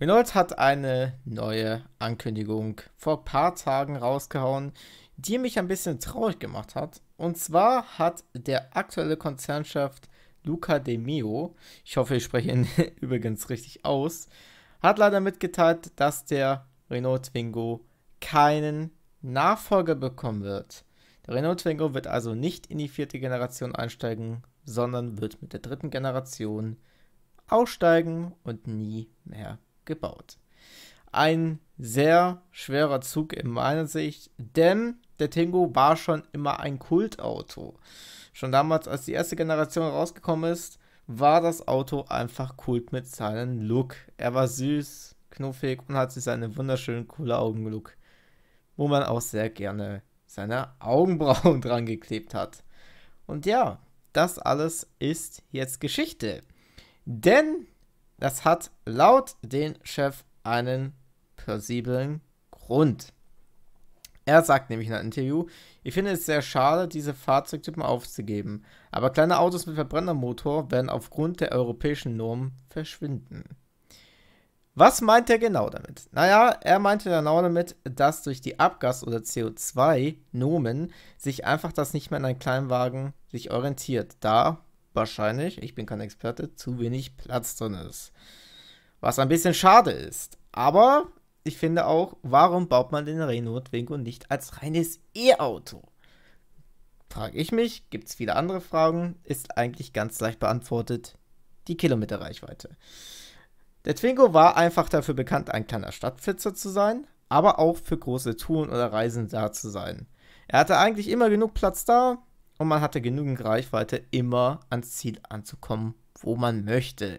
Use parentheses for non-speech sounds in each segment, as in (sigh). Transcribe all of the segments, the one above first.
Renault hat eine neue Ankündigung vor ein paar Tagen rausgehauen, die mich ein bisschen traurig gemacht hat. Und zwar hat der aktuelle Konzernchef Luca De Mio, ich hoffe, ich spreche ihn (laughs) übrigens richtig aus, hat leider mitgeteilt, dass der Renault Twingo keinen Nachfolger bekommen wird. Der Renault Twingo wird also nicht in die vierte Generation einsteigen, sondern wird mit der dritten Generation aussteigen und nie mehr gebaut. Ein sehr schwerer Zug in meiner Sicht, denn der Tingo war schon immer ein Kultauto. Schon damals, als die erste Generation rausgekommen ist, war das Auto einfach Kult mit seinem Look. Er war süß, knuffig und hatte seinen wunderschönen, coolen Augenlook, wo man auch sehr gerne seine Augenbrauen (laughs) dran geklebt hat. Und ja, das alles ist jetzt Geschichte. Denn das hat laut den Chef einen plausiblen Grund. Er sagt nämlich in einem Interview, ich finde es sehr schade, diese Fahrzeugtypen aufzugeben, aber kleine Autos mit Verbrennermotor werden aufgrund der europäischen Normen verschwinden. Was meint er genau damit? Naja, er meinte genau damit, dass durch die Abgas- oder CO2-Nomen sich einfach das nicht mehr in einem Kleinwagen sich orientiert, da wahrscheinlich, ich bin kein Experte, zu wenig Platz drin ist. Was ein bisschen schade ist. Aber ich finde auch, warum baut man den Renault Twingo nicht als reines E-Auto? Frage ich mich, gibt es viele andere Fragen, ist eigentlich ganz leicht beantwortet, die Kilometerreichweite. Der Twingo war einfach dafür bekannt, ein kleiner Stadtflitzer zu sein, aber auch für große Touren oder Reisen da zu sein. Er hatte eigentlich immer genug Platz da, und man hatte genügend Reichweite, immer ans Ziel anzukommen, wo man möchte.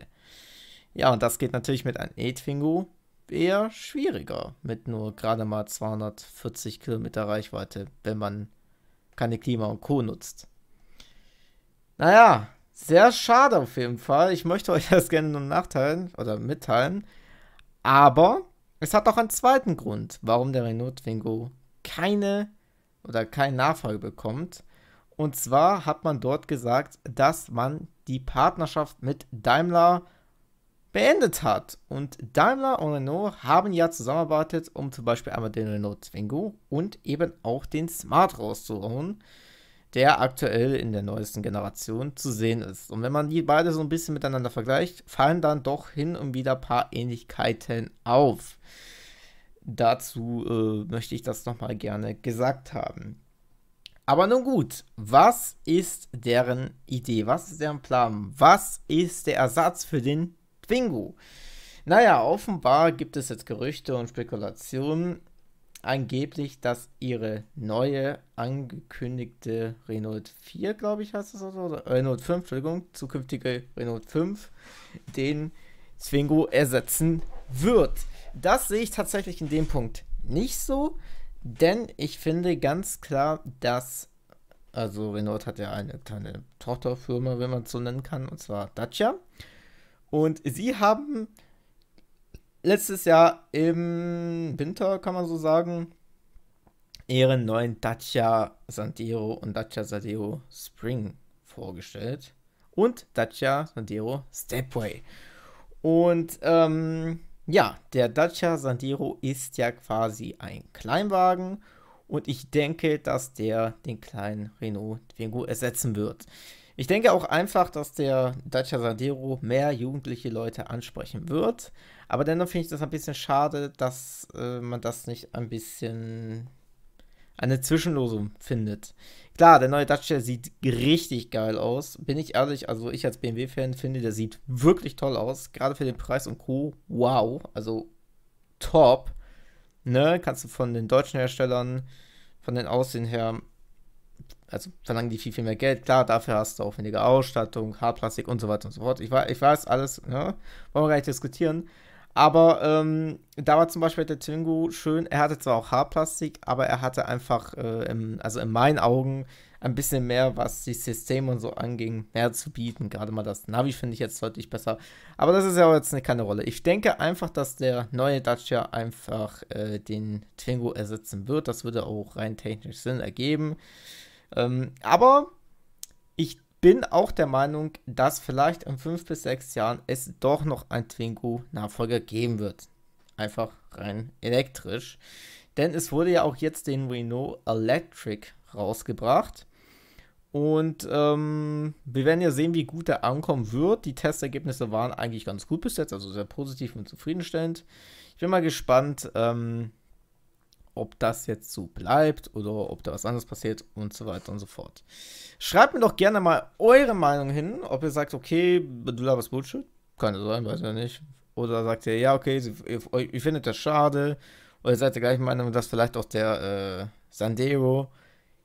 Ja, und das geht natürlich mit einem Edfingo eher schwieriger, mit nur gerade mal 240 Kilometer Reichweite, wenn man keine Klima und Co. nutzt. Naja, sehr schade auf jeden Fall. Ich möchte euch (laughs) das gerne nur nachteilen oder mitteilen. Aber es hat auch einen zweiten Grund, warum der Renault Twingo keine oder keine Nachfolge bekommt. Und zwar hat man dort gesagt, dass man die Partnerschaft mit Daimler beendet hat. Und Daimler und Renault haben ja zusammengearbeitet, um zum Beispiel einmal den Renault Zwingo und eben auch den Smart rauszuholen, der aktuell in der neuesten Generation zu sehen ist. Und wenn man die beide so ein bisschen miteinander vergleicht, fallen dann doch hin und wieder ein paar Ähnlichkeiten auf. Dazu äh, möchte ich das nochmal gerne gesagt haben. Aber nun gut, was ist deren Idee? Was ist deren Plan? Was ist der Ersatz für den Twingo? Naja, offenbar gibt es jetzt Gerüchte und Spekulationen, angeblich, dass ihre neue angekündigte Renault 4, glaube ich, heißt es oder, oder Renault 5, Entschuldigung, zukünftige Renault 5, den Zwingo ersetzen wird. Das sehe ich tatsächlich in dem Punkt nicht so. Denn ich finde ganz klar, dass, also Renault hat ja eine kleine Tochterfirma, wenn man es so nennen kann, und zwar Dacia. Und sie haben letztes Jahr im Winter, kann man so sagen, ihren neuen Dacia Sandero und Dacia Sandero Spring vorgestellt. Und Dacia Sandero Stepway. Und ähm, ja, der Dacia Sandero ist ja quasi ein Kleinwagen und ich denke, dass der den kleinen Renault Twingo ersetzen wird. Ich denke auch einfach, dass der Dacia Sandero mehr jugendliche Leute ansprechen wird. Aber dennoch finde ich das ein bisschen schade, dass äh, man das nicht ein bisschen eine Zwischenlosung findet. Klar, der neue Dacia sieht richtig geil aus. Bin ich ehrlich, also ich als BMW-Fan finde, der sieht wirklich toll aus. Gerade für den Preis und Co. Wow, also top. Ne, kannst du von den deutschen Herstellern, von den Aussehen her, also verlangen die viel, viel mehr Geld. Klar, dafür hast du aufwendige Ausstattung, Hartplastik und so weiter und so fort. Ich, ich weiß alles, ne? Wollen wir gar nicht diskutieren. Aber ähm, da war zum Beispiel der Tingu schön. Er hatte zwar auch Haarplastik, aber er hatte einfach, äh, im, also in meinen Augen, ein bisschen mehr, was die Systeme und so anging, mehr zu bieten. Gerade mal das Navi finde ich jetzt deutlich besser. Aber das ist ja jetzt keine Rolle. Ich denke einfach, dass der neue Dacia einfach äh, den Twingo ersetzen wird. Das würde auch rein technisch Sinn ergeben. Ähm, aber ich bin auch der Meinung, dass vielleicht in fünf bis sechs Jahren es doch noch ein Twingo-Nachfolger geben wird. Einfach rein elektrisch. Denn es wurde ja auch jetzt den Renault Electric rausgebracht. Und ähm, wir werden ja sehen, wie gut der ankommen wird. Die Testergebnisse waren eigentlich ganz gut bis jetzt, also sehr positiv und zufriedenstellend. Ich bin mal gespannt, ähm, ob das jetzt so bleibt oder ob da was anderes passiert und so weiter und so fort. Schreibt mir doch gerne mal eure Meinung hin, ob ihr sagt, okay, du laberst Bullshit. Kann das sein, weiß ich ja nicht. Oder sagt ihr, ja, okay, ihr, ihr findet das schade. Oder seid ihr gleich Meinung, dass vielleicht auch der äh, Sandero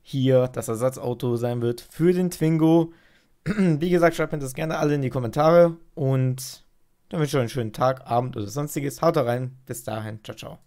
hier das Ersatzauto sein wird für den Twingo. (clears throat) Wie gesagt, schreibt mir das gerne alle in die Kommentare und dann wünsche ich euch einen schönen Tag, Abend oder sonstiges. Haut rein. Bis dahin. Ciao, ciao.